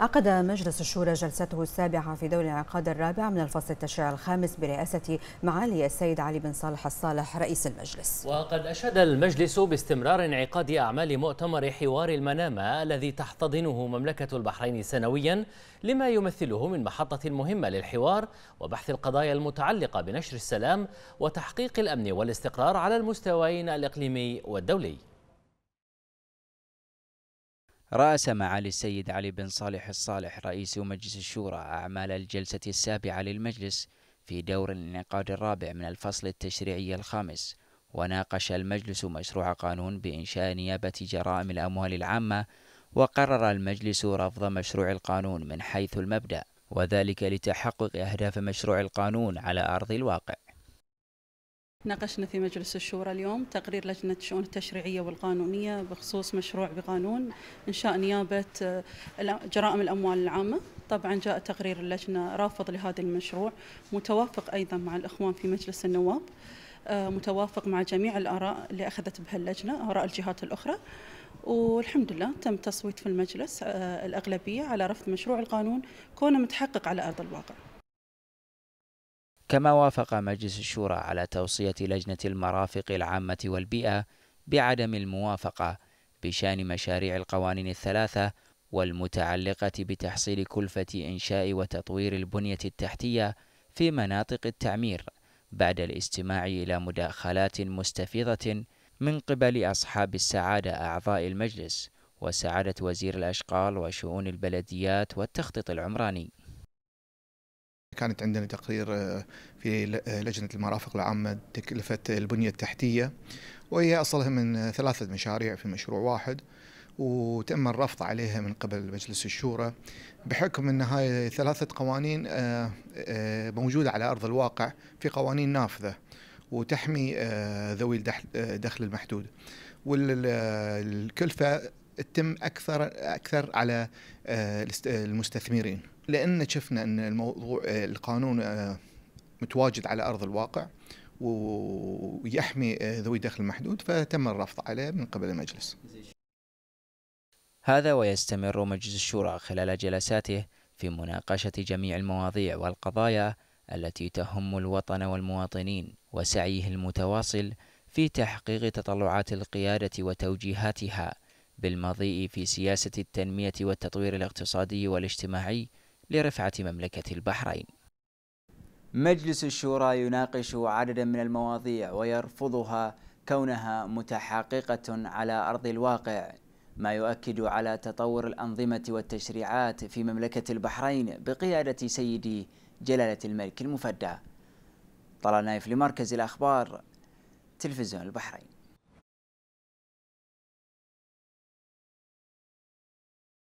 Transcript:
عقد مجلس الشورى جلسته السابعة في دور الانعقاد الرابع من الفصل التشريع الخامس برئاسة معالي السيد علي بن صالح الصالح رئيس المجلس وقد أشاد المجلس باستمرار انعقاد أعمال مؤتمر حوار المنامة الذي تحتضنه مملكة البحرين سنويا لما يمثله من محطة مهمة للحوار وبحث القضايا المتعلقة بنشر السلام وتحقيق الأمن والاستقرار على المستويين الإقليمي والدولي رأس معالي السيد علي بن صالح الصالح رئيس مجلس الشورى أعمال الجلسة السابعة للمجلس في دور الانعقاد الرابع من الفصل التشريعي الخامس وناقش المجلس مشروع قانون بإنشاء نيابة جرائم الأموال العامة وقرر المجلس رفض مشروع القانون من حيث المبدأ وذلك لتحقق أهداف مشروع القانون على أرض الواقع ناقشنا في مجلس الشورى اليوم تقرير لجنة الشؤون التشريعية والقانونية بخصوص مشروع بقانون إنشاء نيابة آه، جرائم الأموال العامة طبعا جاء تقرير اللجنة رافض لهذا المشروع متوافق أيضا مع الإخوان في مجلس النواب آه، متوافق مع جميع الآراء اللي أخذت بها اللجنة آراء الجهات الأخرى والحمد لله تم تصويت في المجلس آه، الأغلبية على رفض مشروع القانون كونه متحقق على أرض الواقع كما وافق مجلس الشورى على توصية لجنة المرافق العامة والبيئة بعدم الموافقة بشان مشاريع القوانين الثلاثة والمتعلقة بتحصيل كلفة إنشاء وتطوير البنية التحتية في مناطق التعمير بعد الاستماع إلى مداخلات مستفيضة من قبل أصحاب السعادة أعضاء المجلس وسعادة وزير الأشغال وشؤون البلديات والتخطيط العمراني كانت عندنا تقرير آه، في آه، لجنة المرافق العامة تكلفة البنية التحتية وهي أصلها من ثلاثة مشاريع في مشروع واحد وتم الرفض عليها من قبل مجلس الشورى بحكم أن هاي ثلاثة قوانين آه، موجودة على أرض الواقع في قوانين نافذة وتحمي ذوي الدخل المحدود والكلفة تتم أكثر أكثر على المستثمرين لان شفنا ان الموضوع آه، القانون آه، متواجد على ارض الواقع ويحمي آه، ذوي دخل محدود فتم الرفض عليه من قبل المجلس. هذا ويستمر مجلس الشورى خلال جلساته في مناقشة جميع المواضيع والقضايا التي تهم الوطن والمواطنين وسعيه المتواصل في تحقيق تطلعات القيادة وتوجيهاتها بالمضي في سياسة التنمية والتطوير الاقتصادي والاجتماعي لرفعة مملكة البحرين مجلس الشورى يناقش عددا من المواضيع ويرفضها كونها متحققة على أرض الواقع ما يؤكد على تطور الأنظمة والتشريعات في مملكة البحرين بقيادة سيدي جلالة الملك المفدى طلال نايف لمركز الأخبار تلفزيون البحرين